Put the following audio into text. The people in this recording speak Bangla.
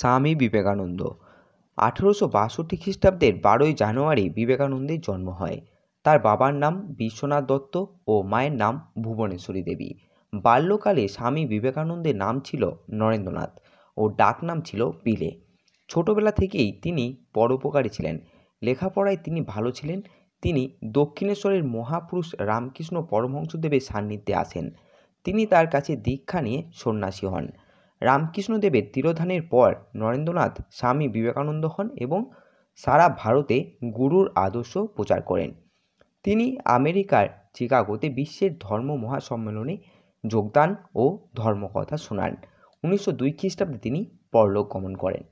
স্বামী বিবেকানন্দ আঠেরোশো বাষট্টি খ্রিস্টাব্দের বারোই জানুয়ারি বিবেকানন্দের জন্ম হয় তার বাবার নাম বিশ্বনাথ দত্ত ও মায়ের নাম ভুবনেশ্বরী দেবী বাল্যকালে স্বামী বিবেকানন্দের নাম ছিল নরেন্দ্রনাথ ও ডাক নাম ছিল পিলে ছোটবেলা থেকেই তিনি পরোপকারী ছিলেন লেখাপড়ায় তিনি ভালো ছিলেন তিনি দক্ষিণেশ্বরের মহাপুরুষ রামকৃষ্ণ পরমহংসদেবের সান্নিধ্যে আসেন তিনি তার কাছে দীক্ষা নিয়ে সন্ন্যাসী হন রামকৃষ্ণদেবের তিরোধানের পর নরেন্দ্রনাথ স্বামী বিবেকানন্দ হন এবং সারা ভারতে গুরুর আদর্শ প্রচার করেন তিনি আমেরিকার চিকাগোতে বিশ্বের ধর্ম মহাসম্মেলনে যোগদান ও ধর্মকথা শোনান উনিশশো দুই খ্রিস্টাব্দে তিনি পরলোক গমন করেন